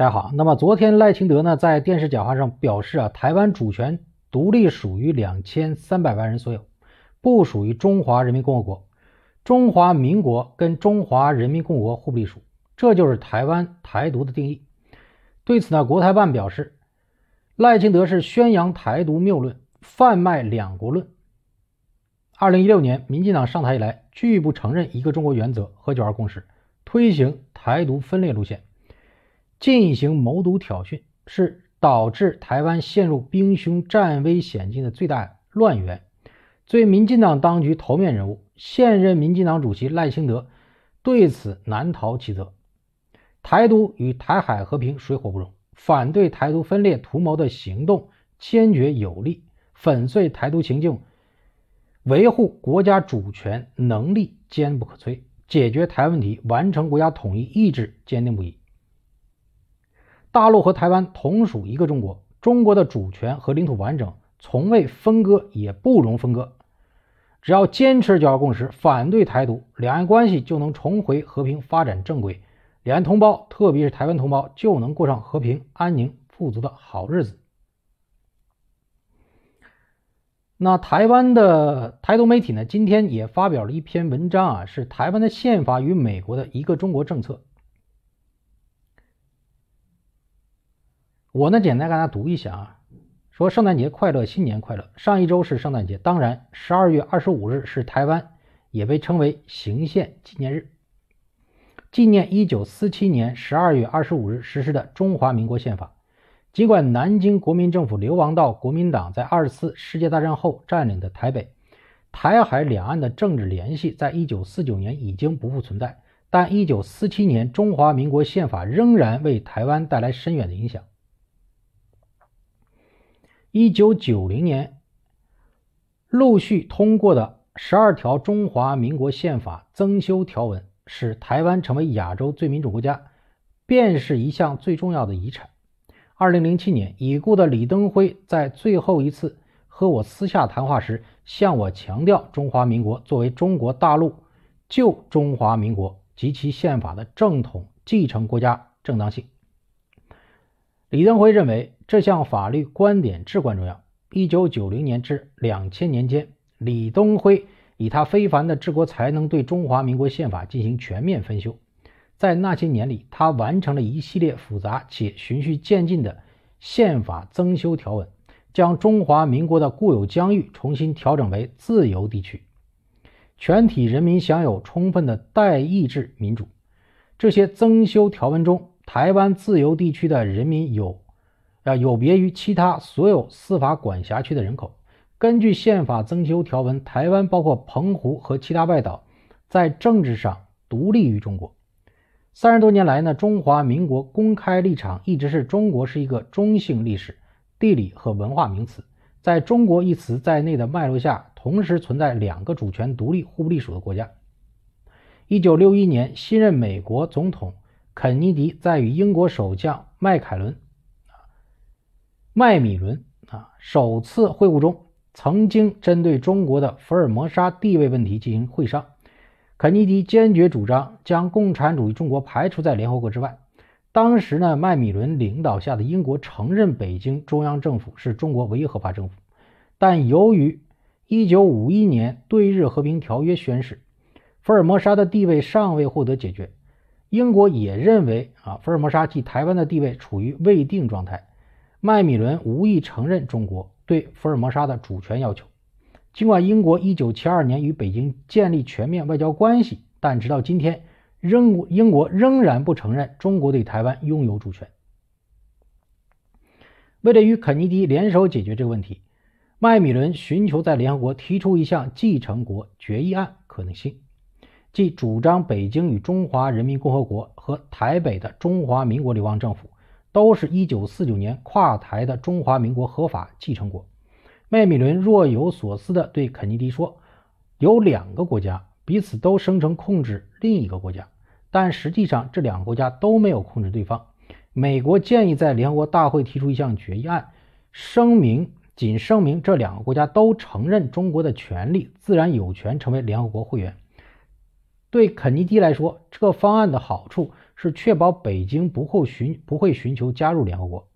大家好，那么昨天赖清德呢在电视讲话上表示啊，台湾主权独立属于两千三百万人所有，不属于中华人民共和国，中华民国跟中华人民共和国互不隶属，这就是台湾台独的定义。对此呢，国台办表示，赖清德是宣扬台独谬论，贩卖两国论。二零一六年，民进党上台以来，拒不承认一个中国原则和九二共识，推行台独分裂路线。进行谋独挑衅，是导致台湾陷入兵凶战危险境的最大乱源。作为民进党当局头面人物，现任民进党主席赖清德对此难逃其责。台独与台海和平水火不容，反对台独分裂图谋的行动坚决有力，粉碎台独情径，维护国家主权能力坚不可摧，解决台湾问题、完成国家统一意志坚定不移。大陆和台湾同属一个中国，中国的主权和领土完整从未分割，也不容分割。只要坚持九二共识，反对台独，两岸关系就能重回和平发展正轨，两岸同胞，特别是台湾同胞，就能过上和平安宁、富足的好日子。那台湾的台独媒体呢？今天也发表了一篇文章啊，是台湾的宪法与美国的一个中国政策。我呢，简单给大家读一下啊，说圣诞节快乐，新年快乐。上一周是圣诞节，当然十二月二十五日是台湾也被称为行宪纪念日，纪念一九四七年十二月二十五日实施的中华民国宪法。尽管南京国民政府流亡到国民党在二次世界大战后占领的台北，台海两岸的政治联系在一九四九年已经不复存在，但一九四七年中华民国宪法仍然为台湾带来深远的影响。一九九零年陆续通过的十二条中华民国宪法增修条文，使台湾成为亚洲最民主国家，便是一项最重要的遗产。二零零七年，已故的李登辉在最后一次和我私下谈话时，向我强调中华民国作为中国大陆旧中华民国及其宪法的正统继承国家正当性。李登辉认为这项法律观点至关重要。一九九零年至两千年间，李登辉以他非凡的治国才能对中华民国宪法进行全面分修。在那些年里，他完成了一系列复杂且循序渐进的宪法增修条文，将中华民国的固有疆域重新调整为自由地区，全体人民享有充分的代议制民主。这些增修条文中。台湾自由地区的人民有，啊，有别于其他所有司法管辖区的人口。根据宪法增修条文，台湾包括澎湖和其他外岛，在政治上独立于中国。三十多年来呢，中华民国公开立场一直是中国是一个中性历史、地理和文化名词，在“中国”一词在内的脉络下，同时存在两个主权独立、互不隶属的国家。一九六一年，新任美国总统。肯尼迪在与英国首相麦凯伦、啊麦米伦啊首次会晤中，曾经针对中国的福尔摩沙地位问题进行会商。肯尼迪坚决主张将共产主义中国排除在联合国之外。当时呢，麦米伦领导下的英国承认北京中央政府是中国唯一合法政府，但由于1951年对日和平条约宣誓，福尔摩沙的地位尚未获得解决。英国也认为，啊，福尔摩沙及台湾的地位处于未定状态。麦米伦无意承认中国对福尔摩沙的主权要求。尽管英国1972年与北京建立全面外交关系，但直到今天，仍英国仍然不承认中国对台湾拥有主权。为了与肯尼迪联手解决这个问题，麦米伦寻求在联合国提出一项继承国决议案可能性。即主张北京与中华人民共和国和台北的中华民国流亡政府，都是一九四九年跨台的中华民国合法继承国。麦米伦若有所思地对肯尼迪说：“有两个国家彼此都声称控制另一个国家，但实际上这两个国家都没有控制对方。美国建议在联合国大会提出一项决议案，声明仅声明这两个国家都承认中国的权利，自然有权成为联合国会员。”对肯尼迪来说，这个方案的好处是确保北京不会寻不会寻求加入联合国；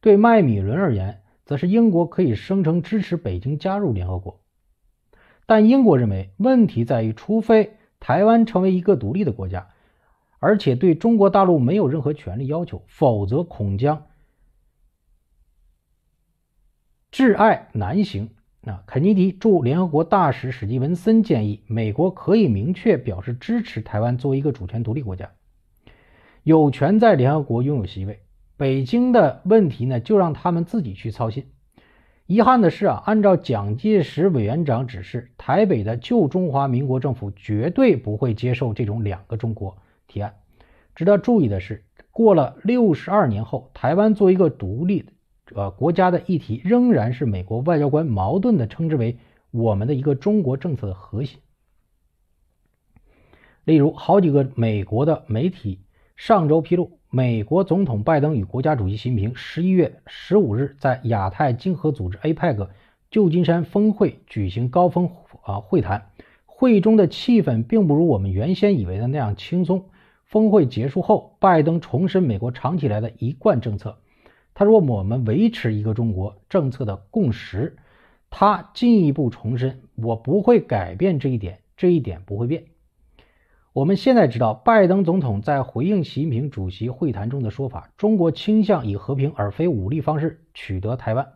对麦米伦而言，则是英国可以声称支持北京加入联合国。但英国认为问题在于，除非台湾成为一个独立的国家，而且对中国大陆没有任何权利要求，否则恐将至爱难行。那肯尼迪驻联合国大使史蒂文森建议，美国可以明确表示支持台湾作为一个主权独立国家，有权在联合国拥有席位。北京的问题呢，就让他们自己去操心。遗憾的是啊，按照蒋介石委员长指示，台北的旧中华民国政府绝对不会接受这种“两个中国”提案。值得注意的是，过了六十二年后，台湾作为一个独立的。呃国家的议题仍然是美国外交官矛盾的称之为我们的一个中国政策的核心。例如，好几个美国的媒体上周披露，美国总统拜登与国家主席习近平十一月十五日在亚太经合组织 APEC 旧金山峰会举行高峰啊会谈。会议中的气氛并不如我们原先以为的那样轻松。峰会结束后，拜登重申美国长期以来的一贯政策。他说：“我们维持一个中国政策的共识。”他进一步重申：“我不会改变这一点，这一点不会变。”我们现在知道，拜登总统在回应习近平主席会谈中的说法：“中国倾向以和平而非武力方式取得台湾。”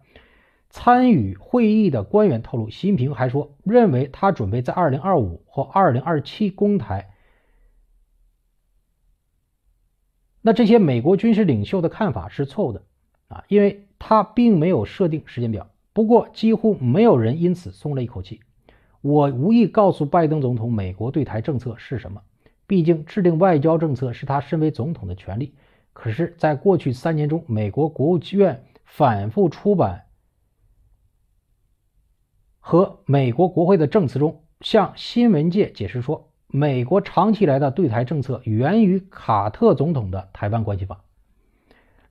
参与会议的官员透露，习近平还说：“认为他准备在2025或2027攻台。”那这些美国军事领袖的看法是错误的。啊，因为他并没有设定时间表，不过几乎没有人因此松了一口气。我无意告诉拜登总统美国对台政策是什么，毕竟制定外交政策是他身为总统的权利。可是，在过去三年中，美国国务院反复出版和美国国会的证词中，向新闻界解释说，美国长期以来的对台政策源于卡特总统的《台湾关系法》。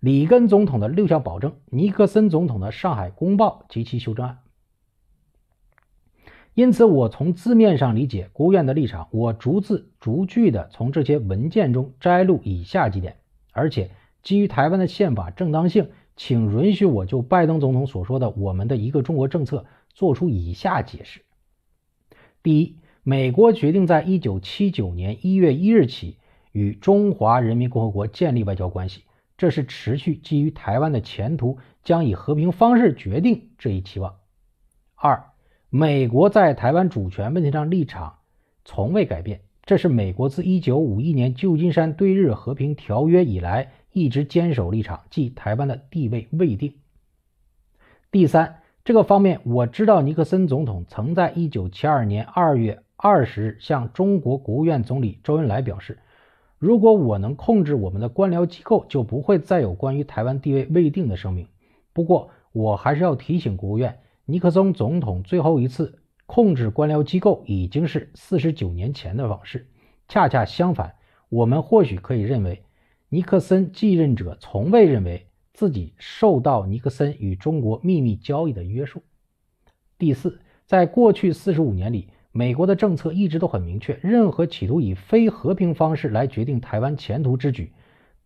里根总统的六项保证，尼克森总统的《上海公报》及其修正案。因此，我从字面上理解国务院的立场，我逐字逐句地从这些文件中摘录以下几点，而且基于台湾的宪法正当性，请允许我就拜登总统所说的“我们的一个中国政策”做出以下解释：第一，美国决定在一九七九年一月一日起与中华人民共和国建立外交关系。这是持续基于台湾的前途将以和平方式决定这一期望。二，美国在台湾主权问题上立场从未改变，这是美国自1951年旧金山对日和平条约以来一直坚守立场，即台湾的地位未定。第三，这个方面我知道，尼克森总统曾在1972年2月20日向中国国务院总理周恩来表示。如果我能控制我们的官僚机构，就不会再有关于台湾地位未定的声明。不过，我还是要提醒国务院，尼克松总统最后一次控制官僚机构已经是四十九年前的往事。恰恰相反，我们或许可以认为，尼克森继任者从未认为自己受到尼克森与中国秘密交易的约束。第四，在过去四十五年里。美国的政策一直都很明确，任何企图以非和平方式来决定台湾前途之举，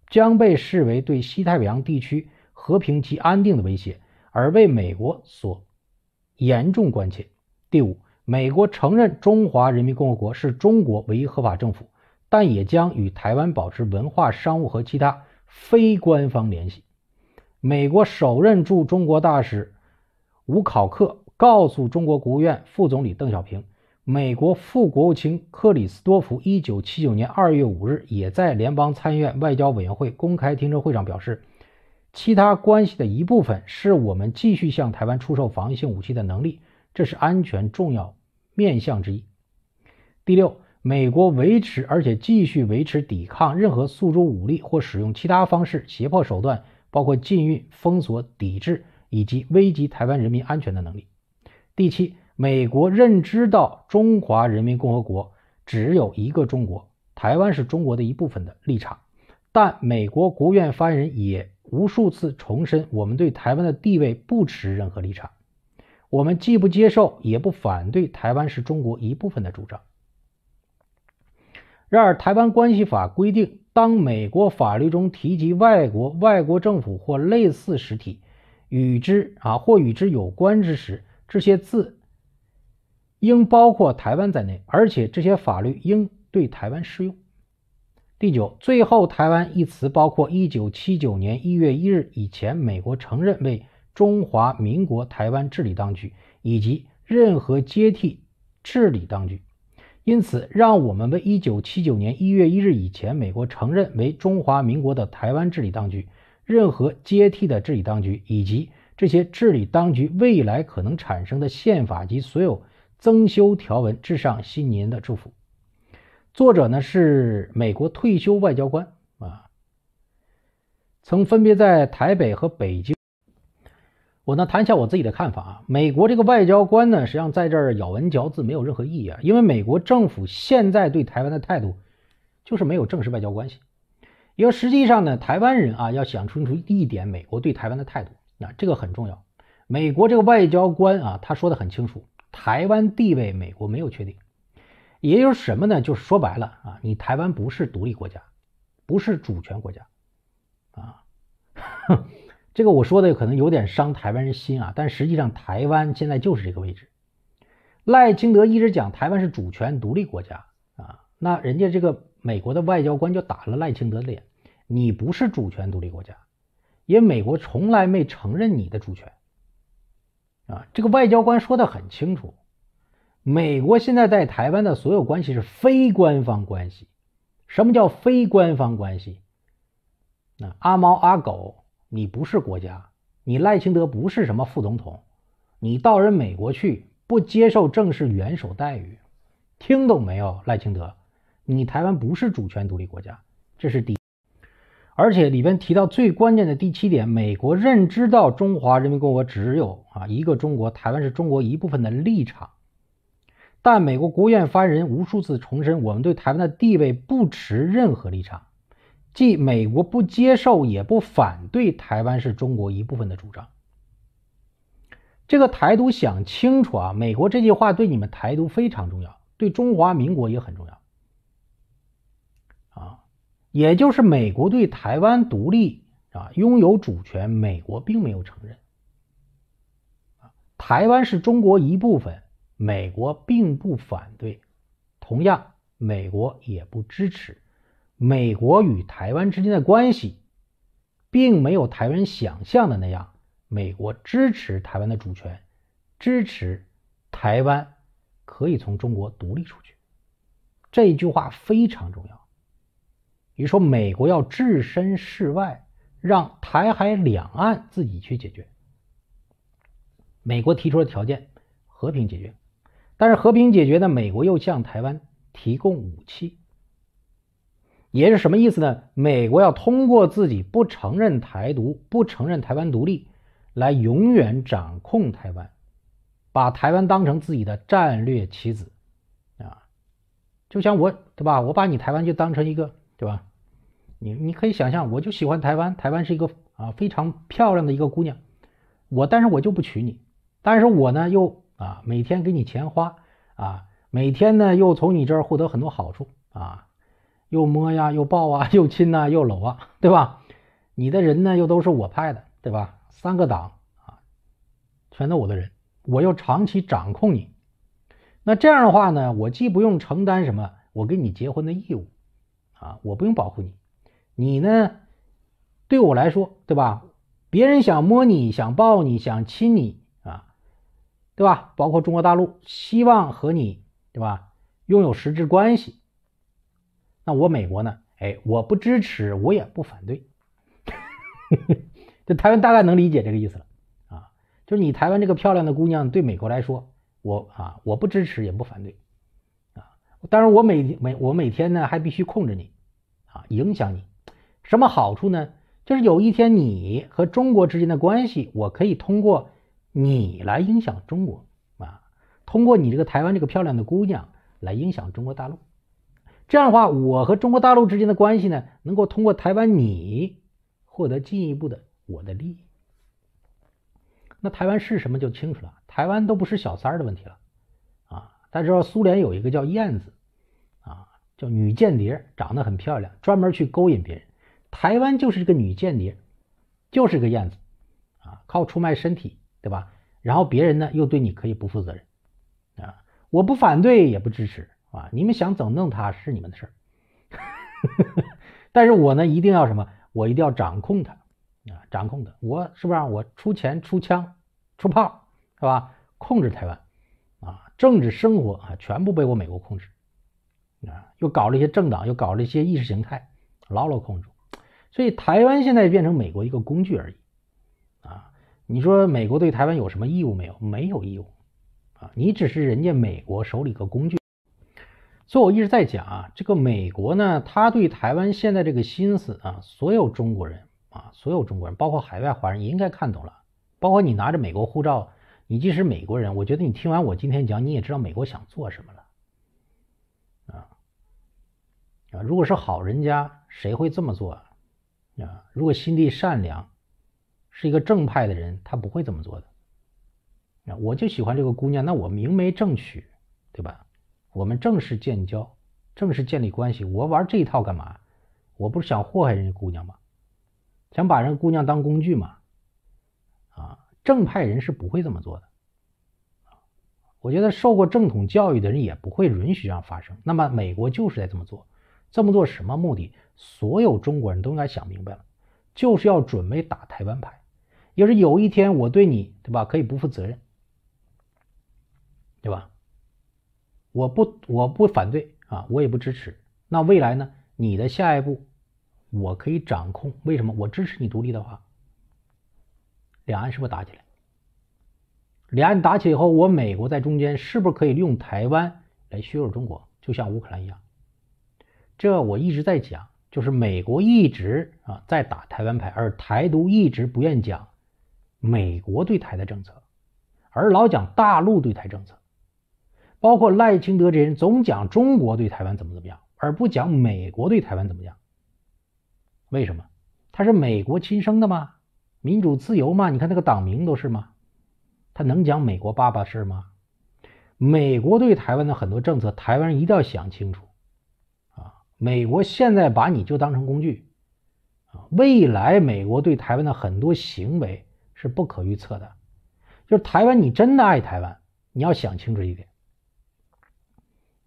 将被视为对西太平洋地区和平及安定的威胁，而为美国所严重关切。第五，美国承认中华人民共和国是中国唯一合法政府，但也将与台湾保持文化、商务和其他非官方联系。美国首任驻中国大使吴考克告诉中国国务院副总理邓小平。美国副国务卿克里斯多夫一九七九年二月五日也在联邦参议院外交委员会公开听证会上表示，其他关系的一部分是我们继续向台湾出售防御性武器的能力，这是安全重要面向之一。第六，美国维持而且继续维持抵抗任何诉诸武力或使用其他方式胁迫手段，包括禁运、封锁、抵制以及危及台湾人民安全的能力。第七。美国认知到中华人民共和国只有一个中国，台湾是中国的一部分的立场，但美国国务院发言人也无数次重申，我们对台湾的地位不持任何立场，我们既不接受也不反对台湾是中国一部分的主张。然而，《台湾关系法》规定，当美国法律中提及外国外国政府或类似实体与之啊或与之有关之时，这些字。应包括台湾在内，而且这些法律应对台湾适用。第九，最后，台湾一词包括1979年1月1日以前美国承认为中华民国台湾治理当局，以及任何接替治理当局。因此，让我们为1979年1月1日以前美国承认为中华民国的台湾治理当局、任何接替的治理当局，以及这些治理当局未来可能产生的宪法及所有。增修条文致上新年的祝福，作者呢是美国退休外交官啊，曾分别在台北和北京。我呢谈一下我自己的看法啊。美国这个外交官呢，实际上在这儿咬文嚼字没有任何意义啊，因为美国政府现在对台湾的态度就是没有正式外交关系。因为实际上呢，台湾人啊要想清楚一点，美国对台湾的态度那这个很重要。美国这个外交官啊，他说的很清楚。台湾地位，美国没有确定，也就是什么呢？就是说白了啊，你台湾不是独立国家，不是主权国家，啊，这个我说的可能有点伤台湾人心啊，但实际上台湾现在就是这个位置。赖清德一直讲台湾是主权独立国家啊，那人家这个美国的外交官就打了赖清德的脸，你不是主权独立国家，也美国从来没承认你的主权。啊，这个外交官说的很清楚，美国现在在台湾的所有关系是非官方关系。什么叫非官方关系？那阿猫阿狗，你不是国家，你赖清德不是什么副总统，你到人美国去不接受正式元首待遇，听懂没有？赖清德，你台湾不是主权独立国家，这是第。而且里边提到最关键的第七点，美国认知到中华人民共和国只有啊一个中国，台湾是中国一部分的立场。但美国国务院发言人无数次重申，我们对台湾的地位不持任何立场，即美国不接受也不反对台湾是中国一部分的主张。这个台独想清楚啊，美国这句话对你们台独非常重要，对中华民国也很重要。也就是美国对台湾独立啊拥有主权，美国并没有承认。台湾是中国一部分，美国并不反对，同样美国也不支持。美国与台湾之间的关系，并没有台湾想象的那样，美国支持台湾的主权，支持台湾可以从中国独立出去。这一句话非常重要。比如说，美国要置身事外，让台海两岸自己去解决。美国提出的条件，和平解决。但是和平解决呢？美国又向台湾提供武器，也是什么意思呢？美国要通过自己不承认台独、不承认台湾独立，来永远掌控台湾，把台湾当成自己的战略棋子啊！就像我，对吧？我把你台湾就当成一个，对吧？你你可以想象，我就喜欢台湾，台湾是一个啊非常漂亮的一个姑娘，我但是我就不娶你，但是我呢又啊每天给你钱花啊，每天呢又从你这儿获得很多好处啊，又摸呀又抱啊又亲呐又搂啊，对吧？你的人呢又都是我派的，对吧？三个党啊，全都我的人，我又长期掌控你，那这样的话呢，我既不用承担什么我跟你结婚的义务啊，我不用保护你。你呢？对我来说，对吧？别人想摸你，想抱你，想亲你啊，对吧？包括中国大陆，希望和你，对吧？拥有实质关系。那我美国呢？哎，我不支持，我也不反对。这台湾大概能理解这个意思了啊。就是你台湾这个漂亮的姑娘，对美国来说，我啊，我不支持，也不反对啊。当然，我每每我每天呢，还必须控制你啊，影响你。什么好处呢？就是有一天你和中国之间的关系，我可以通过你来影响中国啊，通过你这个台湾这个漂亮的姑娘来影响中国大陆。这样的话，我和中国大陆之间的关系呢，能够通过台湾你获得进一步的我的利益。那台湾是什么就清楚了，台湾都不是小三儿的问题了啊。大家知道苏联有一个叫燕子啊，叫女间谍，长得很漂亮，专门去勾引别人。台湾就是个女间谍，就是个燕子啊，靠出卖身体，对吧？然后别人呢又对你可以不负责任啊，我不反对也不支持啊，你们想怎么弄他是你们的事儿，但是我呢一定要什么？我一定要掌控他啊，掌控他，我是不是我出钱出枪出炮是吧？控制台湾啊，政治生活啊全部被我美国控制啊，又搞了一些政党，又搞了一些意识形态，牢牢控制。所以台湾现在变成美国一个工具而已，啊，你说美国对台湾有什么义务没有？没有义务，啊，你只是人家美国手里个工具。所以我一直在讲啊，这个美国呢，他对台湾现在这个心思啊，所有中国人啊，所有中国人，包括海外华人，也应该看懂了。包括你拿着美国护照，你既是美国人，我觉得你听完我今天讲，你也知道美国想做什么了，啊啊，如果是好人家，谁会这么做？啊？啊，如果心地善良，是一个正派的人，他不会这么做的。啊，我就喜欢这个姑娘，那我明媒正娶，对吧？我们正式建交，正式建立关系，我玩这一套干嘛？我不是想祸害人家姑娘吗？想把人姑娘当工具吗？啊，正派人是不会这么做的。啊，我觉得受过正统教育的人也不会允许这样发生。那么，美国就是在这么做，这么做什么目的？所有中国人都应该想明白了，就是要准备打台湾牌，要是有一天我对你，对吧？可以不负责任，对吧？我不，我不反对啊，我也不支持。那未来呢？你的下一步，我可以掌控。为什么？我支持你独立的话，两岸是不是打起来？两岸打起来以后，我美国在中间是不是可以利用台湾来削弱中国？就像乌克兰一样，这我一直在讲。就是美国一直啊在打台湾牌，而台独一直不愿讲美国对台的政策，而老讲大陆对台政策。包括赖清德这人总讲中国对台湾怎么怎么样，而不讲美国对台湾怎么样。为什么？他是美国亲生的吗？民主自由吗？你看那个党名都是吗？他能讲美国爸爸的事吗？美国对台湾的很多政策，台湾人一定要想清楚。美国现在把你就当成工具，啊，未来美国对台湾的很多行为是不可预测的。就是台湾，你真的爱台湾，你要想清楚一点。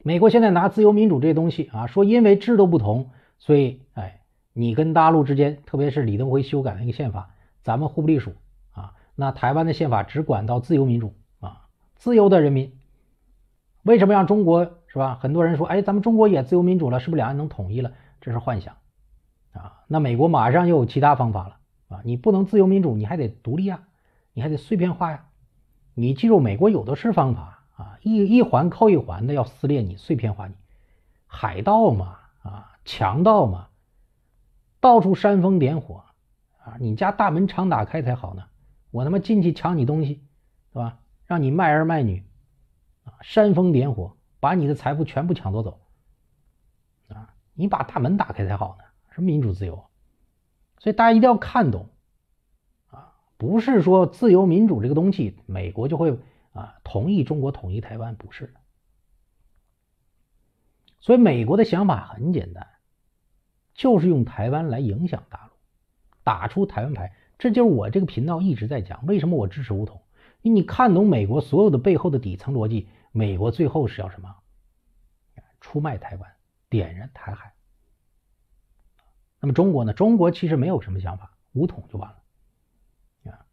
美国现在拿自由民主这些东西啊，说因为制度不同，所以哎，你跟大陆之间，特别是李登辉修改那个宪法，咱们互不隶属啊。那台湾的宪法只管到自由民主啊，自由的人民，为什么让中国？是吧？很多人说，哎，咱们中国也自由民主了，是不是两岸能统一了？这是幻想啊！那美国马上又有其他方法了啊！你不能自由民主，你还得独立啊，你还得碎片化呀！你记住，美国有的是方法啊！一一环扣一环的要撕裂你，碎片化你，海盗嘛，啊，强盗嘛，到处煽风点火啊！你家大门常打开才好呢，我他妈进去抢你东西，是吧？让你卖儿卖女啊，煽风点火。把你的财富全部抢夺走啊！你把大门打开才好呢。什么民主自由？所以大家一定要看懂啊！不是说自由民主这个东西，美国就会啊同意中国统一台湾，不是。所以美国的想法很简单，就是用台湾来影响大陆，打出台湾牌。这就是我这个频道一直在讲，为什么我支持五统？你看懂美国所有的背后的底层逻辑。美国最后是要什么？出卖台湾，点燃台海。那么中国呢？中国其实没有什么想法，武统就完了。啊，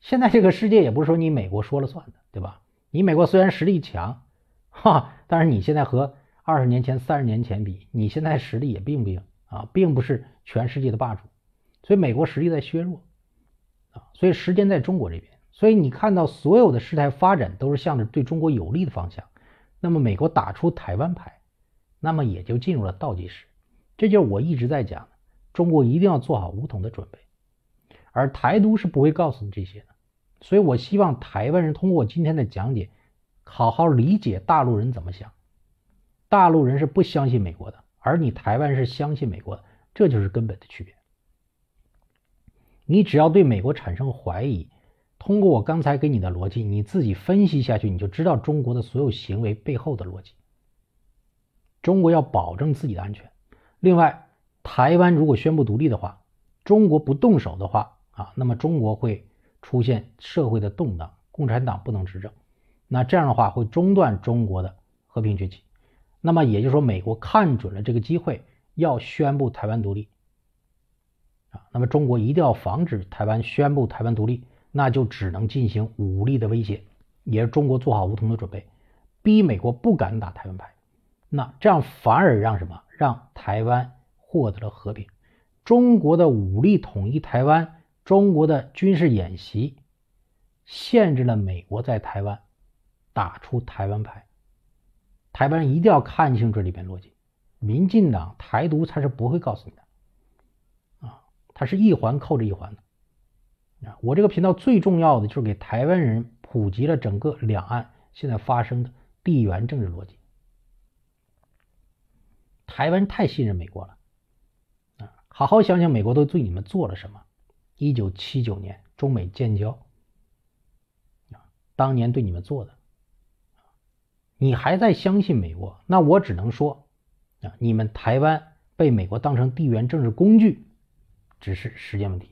现在这个世界也不是说你美国说了算的，对吧？你美国虽然实力强，哈，但是你现在和二十年前、三十年前比，你现在实力也并不硬啊，并不是全世界的霸主。所以美国实力在削弱，啊，所以时间在中国这边。所以你看到所有的事态发展都是向着对中国有利的方向，那么美国打出台湾牌，那么也就进入了倒计时。这就是我一直在讲，中国一定要做好武统的准备。而台独是不会告诉你这些的。所以，我希望台湾人通过今天的讲解，好好理解大陆人怎么想。大陆人是不相信美国的，而你台湾是相信美国，的，这就是根本的区别。你只要对美国产生怀疑。通过我刚才给你的逻辑，你自己分析下去，你就知道中国的所有行为背后的逻辑。中国要保证自己的安全，另外，台湾如果宣布独立的话，中国不动手的话啊，那么中国会出现社会的动荡，共产党不能执政，那这样的话会中断中国的和平崛起。那么也就是说，美国看准了这个机会，要宣布台湾独立啊，那么中国一定要防止台湾宣布台湾独立。那就只能进行武力的威胁，也是中国做好无痛的准备，逼美国不敢打台湾牌。那这样反而让什么？让台湾获得了和平。中国的武力统一台湾，中国的军事演习限制了美国在台湾打出台湾牌。台湾人一定要看清这里边逻辑。民进党台独他是不会告诉你的啊，他是一环扣着一环的。我这个频道最重要的就是给台湾人普及了整个两岸现在发生的地缘政治逻辑。台湾太信任美国了，啊，好好想想美国都对你们做了什么。一九七九年中美建交，啊，当年对你们做的，你还在相信美国？那我只能说，啊，你们台湾被美国当成地缘政治工具，只是时间问题。